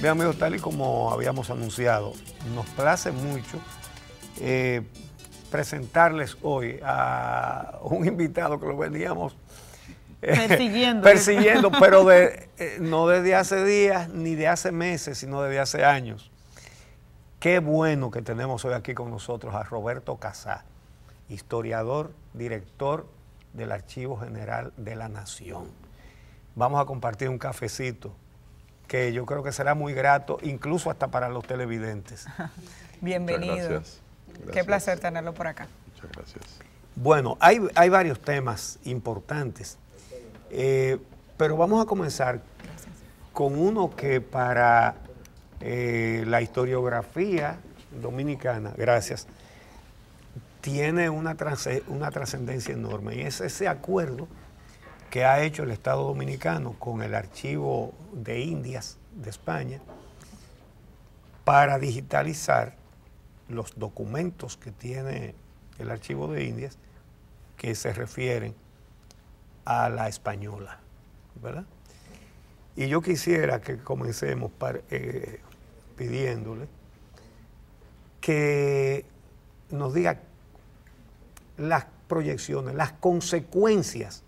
Bien amigos, tal y como habíamos anunciado, nos place mucho eh, presentarles hoy a un invitado que lo veníamos eh, persiguiendo. pero eh, no desde hace días ni de hace meses, sino desde hace años. Qué bueno que tenemos hoy aquí con nosotros a Roberto Casá, historiador, director del Archivo General de la Nación. Vamos a compartir un cafecito que yo creo que será muy grato, incluso hasta para los televidentes. Bienvenido. Gracias. Qué placer tenerlo por acá. Muchas gracias. Bueno, hay, varios temas importantes, eh, pero vamos a comenzar con uno que para eh, la historiografía dominicana, gracias, tiene una, trascendencia enorme y es ese acuerdo que ha hecho el Estado Dominicano con el Archivo de Indias de España para digitalizar los documentos que tiene el Archivo de Indias que se refieren a la española, Y yo quisiera que comencemos eh, pidiéndole que nos diga las proyecciones, las consecuencias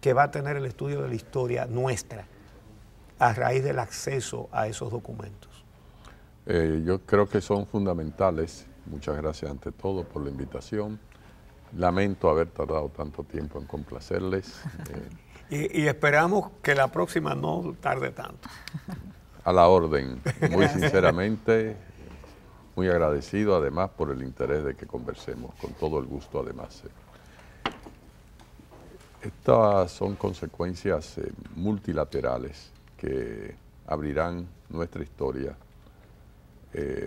que va a tener el estudio de la historia nuestra a raíz del acceso a esos documentos? Eh, yo creo que son fundamentales. Muchas gracias ante todo por la invitación. Lamento haber tardado tanto tiempo en complacerles. y, esperamos que la próxima no tarde tanto. A la orden, muy sinceramente, muy agradecido además por el interés de que conversemos, con todo el gusto además. Eh. Estas son consecuencias eh, multilaterales que abrirán nuestra historia eh,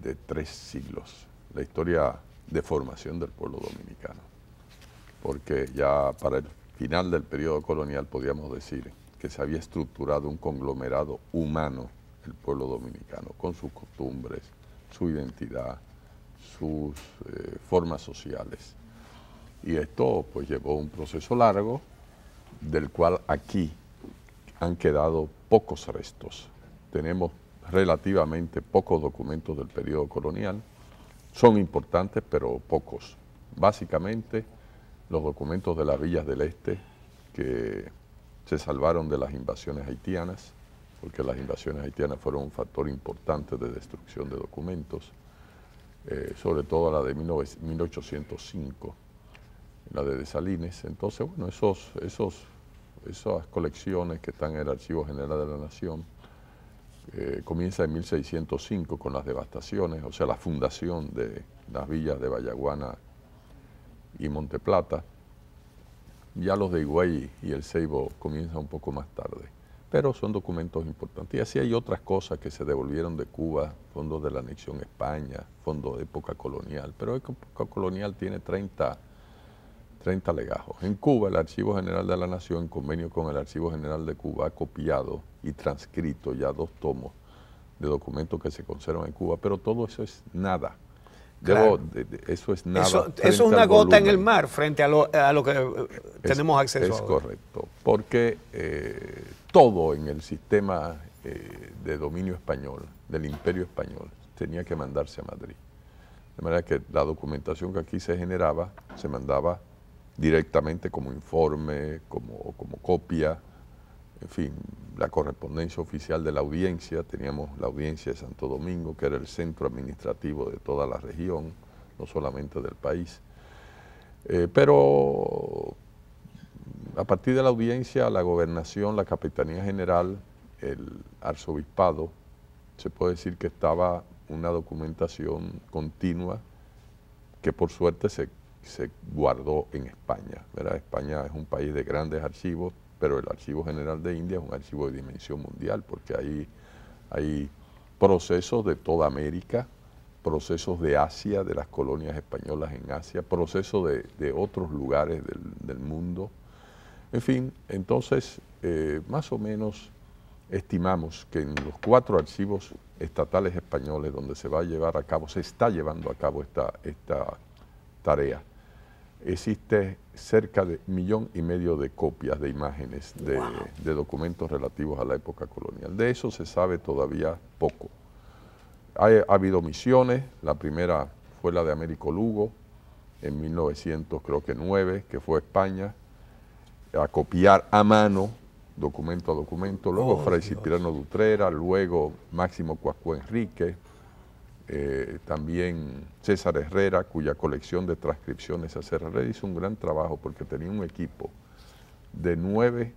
de tres siglos, la historia de formación del pueblo dominicano, porque ya para el final del periodo colonial podíamos decir que se había estructurado un conglomerado humano el pueblo dominicano, con sus costumbres, su identidad, sus eh, formas sociales y esto pues llevó un proceso largo, del cual aquí han quedado pocos restos. Tenemos relativamente pocos documentos del periodo colonial, son importantes pero pocos. Básicamente los documentos de las villas del este que se salvaron de las invasiones haitianas, porque las invasiones haitianas fueron un factor importante de destrucción de documentos, eh, sobre todo la de 1805, la de Desalines. Entonces, bueno, esos, esos, esas colecciones que están en el Archivo General de la Nación, eh, comienza en 1605 con las devastaciones, o sea, la fundación de las villas de Vallaguana y Monteplata. Ya los de Higüey y el Ceibo comienzan un poco más tarde, pero son documentos importantes. Y así hay otras cosas que se devolvieron de Cuba, fondos de la anexión España, fondos de época colonial, pero época colonial tiene 30 30 legajos. En Cuba, el Archivo General de la Nación, en convenio con el Archivo General de Cuba, ha copiado y transcrito ya dos tomos de documentos que se conservan en Cuba, pero todo eso es nada. eso es nada. Eso, es una gota en el mar frente a lo, que eh, tenemos acceso. Es correcto, porque eh, todo en el sistema eh, de dominio español, del imperio español, tenía que mandarse a Madrid. De manera que la documentación que aquí se generaba se mandaba directamente como informe, como, copia, en fin, la correspondencia oficial de la audiencia, teníamos la audiencia de Santo Domingo, que era el centro administrativo de toda la región, no solamente del país. Eh, pero a partir de la audiencia, la gobernación, la capitanía general, el arzobispado, se puede decir que estaba una documentación continua que por suerte se se guardó en España. España es un país de grandes archivos, pero el Archivo General de India es un archivo de dimensión mundial, porque ahí hay procesos de toda América, procesos de Asia, de las colonias españolas en Asia, procesos de, otros lugares del, mundo. En fin, entonces, eh, más o menos estimamos que en los cuatro archivos estatales españoles donde se va a llevar a cabo, se está llevando a cabo esta, esta tarea, existe cerca de millón y medio de copias de imágenes de, documentos relativos a la época colonial. De eso se sabe todavía poco. Ha, habido misiones, la primera fue la de Américo Lugo en 1909, que fue a España, a copiar a mano, documento a documento, luego oh, Fray Cipriano Dutrera, luego Máximo Cuasco Enrique... Eh, también César Herrera, cuya colección de transcripciones, César Herrera hizo un gran trabajo porque tenía un equipo de nueve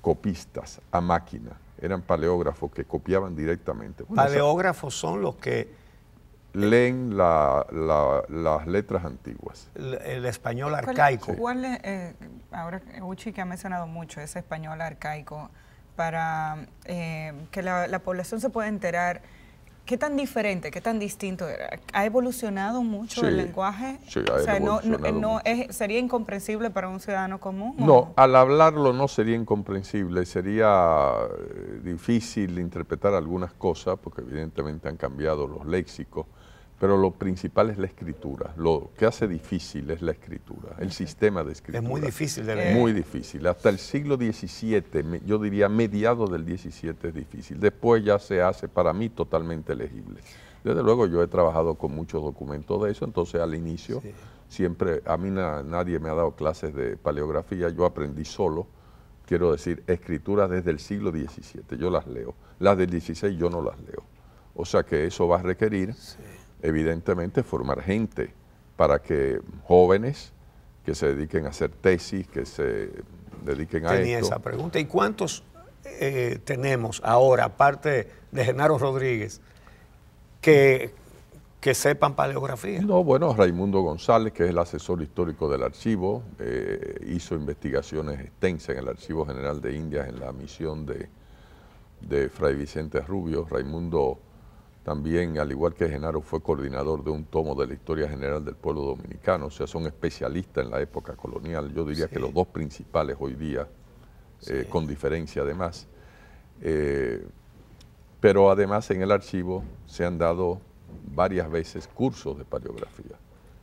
copistas a máquina, eran paleógrafos que copiaban directamente. paleógrafos son los que... Leen las letras antiguas. El, español arcaico. ¿Cuál, eh, ahora Uchi que ha mencionado mucho ese español arcaico, para eh, que la población se pueda enterar ¿Qué tan diferente, qué tan distinto era? ¿Ha evolucionado mucho el lenguaje? Sí, ha o sea, no, no eh, ¿Sería incomprensible para un ciudadano común? no, al hablarlo no sería incomprensible, sería eh, difícil interpretar algunas cosas, porque evidentemente han cambiado los léxicos, pero lo principal es la escritura. Lo que hace difícil es la escritura, el sistema de escritura. Es muy difícil de leer. Muy difícil. Hasta el siglo XVII, yo diría mediados del XVII es difícil. Después ya se hace para mí totalmente legible. Desde luego yo he trabajado con muchos documentos de eso, entonces al inicio siempre, a mí nadie me ha dado clases de paleografía, yo aprendí solo, quiero decir, escrituras desde el siglo XVII, yo las leo. Las del XVI yo no las leo. O sea que eso va a requerir evidentemente formar gente para que jóvenes que se dediquen a hacer tesis, que se dediquen a a Tenía esa pregunta. ¿Y cuántos eh, tenemos ahora, aparte de Genaro Rodríguez, que, sepan paleografía? No, bueno, Raimundo González, que es el asesor histórico del archivo, eh, hizo investigaciones extensas en el Archivo General de Indias en la misión de, de Fray Vicente Rubio. Raimundo también, al igual que Genaro, fue coordinador de un tomo de la historia general del pueblo dominicano, o sea, son especialistas en la época colonial, yo diría que los dos principales hoy día, eh, con diferencia además. Eh, pero además en el archivo se han dado varias veces cursos de paleografía.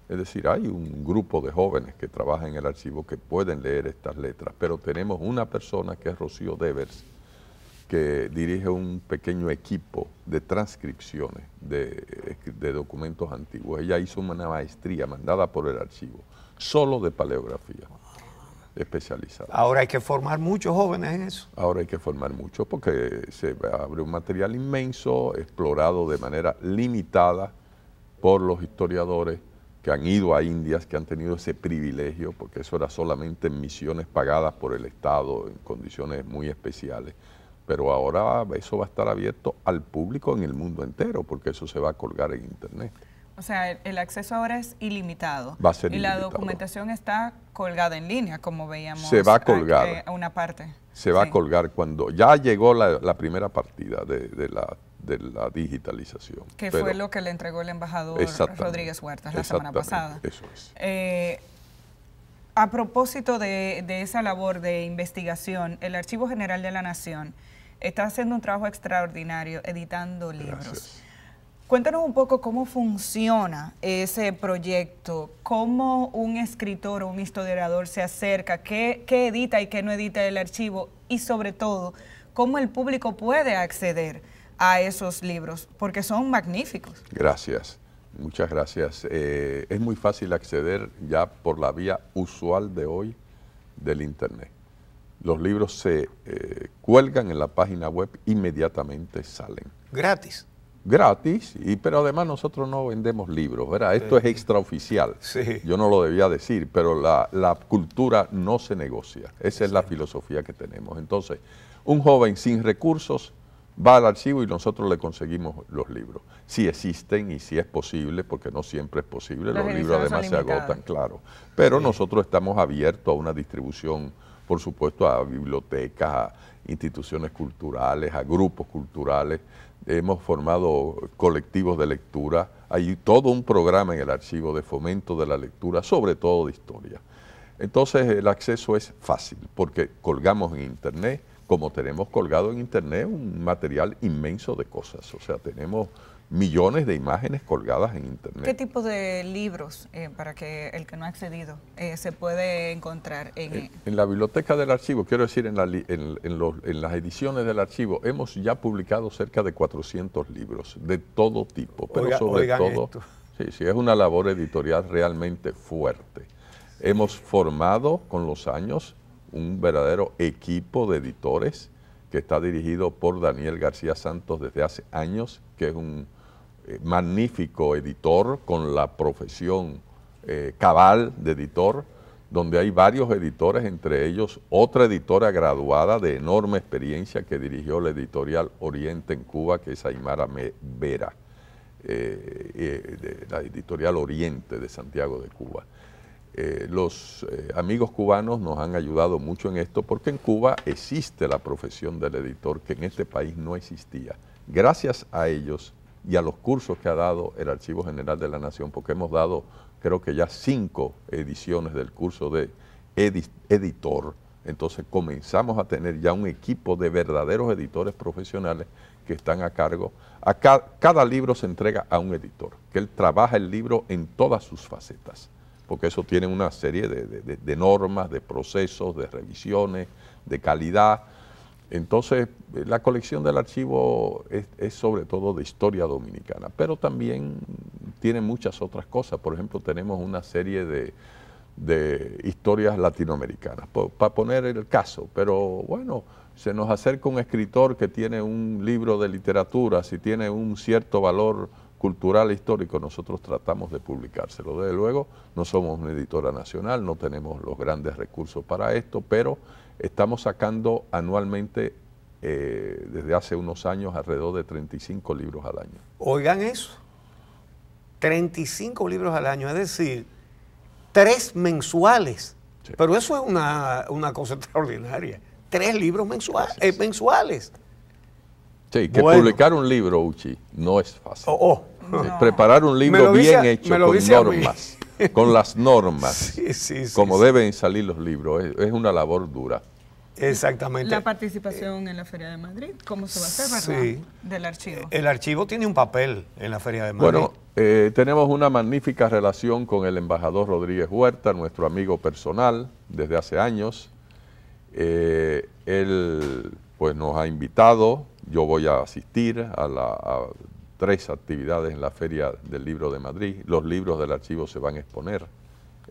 Es decir, hay un grupo de jóvenes que trabajan en el archivo que pueden leer estas letras, pero tenemos una persona que es Rocío Devers, que dirige un pequeño equipo de transcripciones de, documentos antiguos. Ella hizo una maestría mandada por el archivo, solo de paleografía especializada. Ahora hay que formar muchos jóvenes en eso. Ahora hay que formar muchos porque se abre un material inmenso, explorado de manera limitada por los historiadores que han ido a Indias, que han tenido ese privilegio, porque eso era solamente misiones pagadas por el Estado, en condiciones muy especiales pero ahora eso va a estar abierto al público en el mundo entero, porque eso se va a colgar en Internet. O sea, el, acceso ahora es ilimitado. Va a ser y la documentación está colgada en línea, como veíamos. Se va a colgar. A, eh, una parte. Se va a colgar cuando ya llegó la, primera partida de, de, la, digitalización. Que fue lo que le entregó el embajador Rodríguez Huertas la semana pasada. Eso es. Eh, a propósito de, esa labor de investigación, el Archivo General de la Nación está haciendo un trabajo extraordinario editando libros. Cuéntanos un poco cómo funciona ese proyecto, cómo un escritor o un historiador se acerca, qué, qué edita y qué no edita el archivo y sobre todo cómo el público puede acceder a esos libros, porque son magníficos. Gracias. Muchas gracias. Eh, es muy fácil acceder ya por la vía usual de hoy del Internet. Los libros se eh, cuelgan en la página web, inmediatamente salen. Gratis. Gratis, y, pero además nosotros no vendemos libros, ¿verdad? Esto es extraoficial. Yo no lo debía decir, pero la, cultura no se negocia. Esa es la filosofía que tenemos. Entonces, un joven sin recursos va al archivo y nosotros le conseguimos los libros. Si existen y si es posible, porque no siempre es posible, los libros además se agotan, claro. Pero nosotros estamos abiertos a una distribución, por supuesto, a bibliotecas, a instituciones culturales, a grupos culturales. Hemos formado colectivos de lectura. Hay todo un programa en el archivo de fomento de la lectura, sobre todo de historia. Entonces el acceso es fácil, porque colgamos en internet, como tenemos colgado en Internet un material inmenso de cosas. O sea, tenemos millones de imágenes colgadas en Internet. ¿Qué tipo de libros, eh, para que el que no ha accedido, eh, se puede encontrar? En, eh, en, la biblioteca del archivo, quiero decir, en, las ediciones del archivo, hemos ya publicado cerca de 400 libros de todo tipo, pero sobre todo... Sí, sí, es una labor editorial realmente fuerte. Hemos formado con los años un verdadero equipo de editores que está dirigido por Daniel García Santos desde hace años, que es un eh, magnífico editor con la profesión eh, cabal de editor, donde hay varios editores, entre ellos otra editora graduada de enorme experiencia que dirigió la editorial Oriente en Cuba, que es Aymara Vera, eh, la editorial Oriente de Santiago de Cuba. Eh, los eh, amigos cubanos nos han ayudado mucho en esto porque en Cuba existe la profesión del editor que en este país no existía. Gracias a ellos y a los cursos que ha dado el Archivo General de la Nación, porque hemos dado creo que ya cinco ediciones del curso de editor, entonces comenzamos a tener ya un equipo de verdaderos editores profesionales que están a cargo. cada libro se entrega a un editor, que él trabaja el libro en todas sus facetas porque eso tiene una serie de, normas, de procesos, de revisiones, de calidad. Entonces, eh, la colección del archivo es, sobre todo de historia dominicana, pero también tiene muchas otras cosas. Por ejemplo, tenemos una serie de, de historias latinoamericanas, para poner el caso, pero bueno, se nos acerca un escritor que tiene un libro de literatura, si tiene un cierto valor cultural e histórico nosotros tratamos de publicárselo. Desde luego, no somos una editora nacional, no tenemos los grandes recursos para esto, pero estamos sacando anualmente eh, desde hace unos años alrededor de 35 libros al año. Oigan eso, 35 libros al año, es decir, tres mensuales. Pero eso es una, cosa extraordinaria. Tres libros mensuales. Eh, mensuales. Sí, que publicar un libro, Uchi, no es fácil. Oh, oh. Preparar un libro bien hecho con normas, con las normas, como deben salir los libros. Es, una labor dura. Exactamente. La participación en la Feria de Madrid, ¿cómo se va a hacer, verdad? Del archivo. El archivo tiene un papel en la Feria de Madrid. Bueno, eh, tenemos una magnífica relación con el embajador Rodríguez Huerta, nuestro amigo personal desde hace años. Eh, él pues nos ha invitado, yo voy a asistir a la, tres actividades en la Feria del Libro de Madrid. Los libros del archivo se van a exponer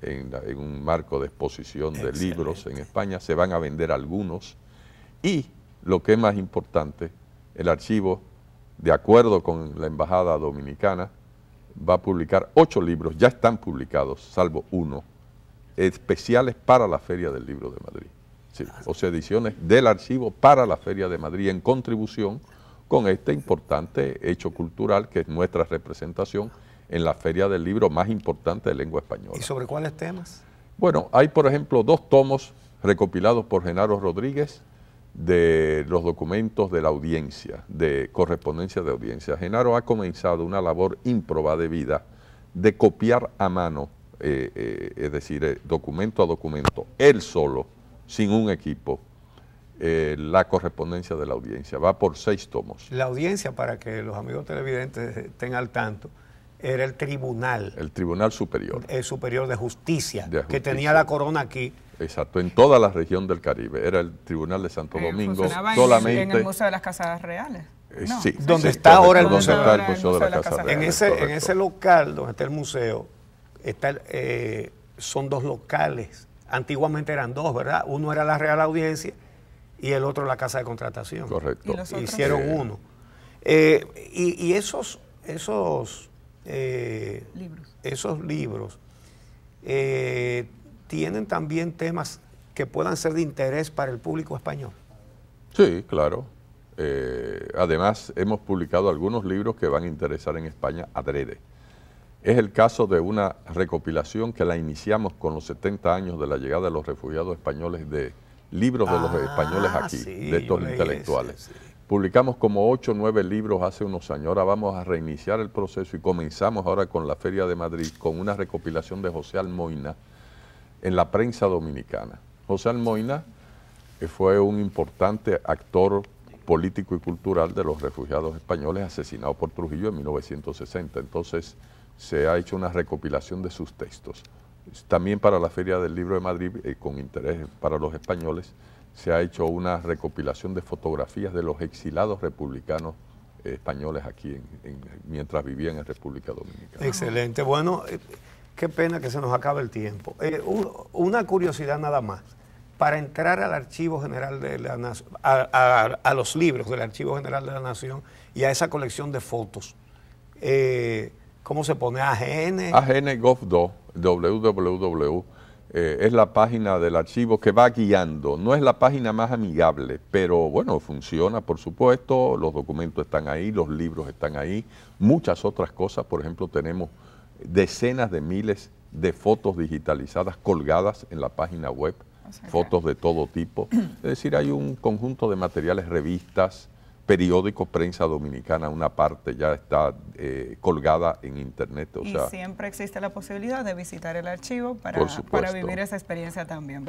en, un marco de exposición de libros en España. Se van a vender algunos. Y lo que es más importante, el archivo, de acuerdo con la Embajada Dominicana, va a publicar ocho libros, ya están publicados, salvo uno, especiales para la Feria del Libro de Madrid. o sea, ediciones del archivo para la Feria de Madrid en contribución con este importante hecho cultural que es nuestra representación en la Feria del Libro más importante de lengua española. ¿Y sobre cuáles temas? Bueno, hay por ejemplo dos tomos recopilados por Genaro Rodríguez de los documentos de la audiencia, de correspondencia de audiencia. Genaro ha comenzado una labor ímproba de vida de copiar a mano, eh, eh, es decir, eh, documento a documento, él solo, sin un equipo, eh, la correspondencia de la audiencia. Va por seis tomos. La audiencia, para que los amigos televidentes estén al tanto, era el tribunal. El tribunal superior. El superior de justicia, que tenía la corona aquí. Exacto, en toda la región del Caribe. Era el tribunal de Santo Domingo solamente. En el Museo de las Casas Reales. Eh, donde está ahora el museo, En ese, en ese local donde está el museo, eh, son dos locales. Antiguamente eran dos, ¿verdad? Uno era la Real Audiencia y el otro la casa de contratación. Correcto. Hicieron uno. Eh, y, esos, esos, eh, libros. esos libros eh, tienen también temas que puedan ser de interés para el público español. Sí, claro. además, hemos publicado algunos libros que van a interesar en España adrede. Es el caso de una recopilación que la iniciamos con los 70 años de la llegada de los refugiados españoles de, libros de los ah, españoles aquí, de estos intelectuales. Publicamos como ocho, o 9 libros hace unos años, ahora vamos a reiniciar el proceso y comenzamos ahora con la Feria de Madrid con una recopilación de José Almoina en la prensa dominicana. José Almoina eh, fue un importante actor político y cultural de los refugiados españoles asesinados por Trujillo en 1960. Entonces se ha hecho una recopilación de sus textos. También para la Feria del Libro de Madrid, eh, con interés para los españoles, se ha hecho una recopilación de fotografías de los exilados republicanos eh, españoles aquí mientras vivían en República Dominicana. Excelente. Bueno, eh, qué pena que se nos acabe el tiempo. una curiosidad nada más. Para entrar al Archivo General de la a, los libros del Archivo General de la Nación y a esa colección de fotos, ¿cómo se pone? AGN. AGN Gov 2 www. Eh, es la página del archivo que va guiando. No es la página más amigable, pero bueno, funciona, por supuesto. Los documentos están ahí, los libros están ahí, muchas otras cosas. Por ejemplo, tenemos decenas de miles de fotos digitalizadas colgadas en la página web, fotos de todo tipo. Es decir, hay un conjunto de materiales, revistas, periódico Prensa Dominicana, una parte ya está eh, colgada en internet. O sea, siempre existe la posibilidad de visitar el archivo para, vivir esa experiencia también.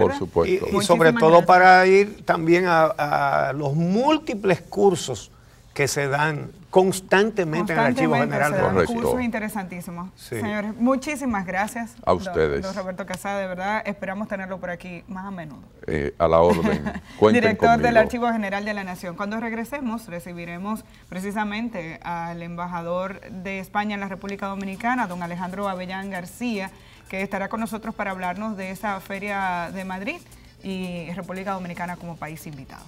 Y, sobre todo para ir también a, a los múltiples cursos que se dan constantemente, en el Archivo General. Se dan cursos interesantísimos. Señores, muchísimas gracias. A ustedes. Don, Roberto Casada, de verdad, esperamos tenerlo por aquí más a menudo. Eh, a la orden. Director del Archivo General de la Nación. Cuando regresemos, recibiremos precisamente al embajador de España en la República Dominicana, don Alejandro Avellán García, que estará con nosotros para hablarnos de esa feria de Madrid y República Dominicana como país invitado.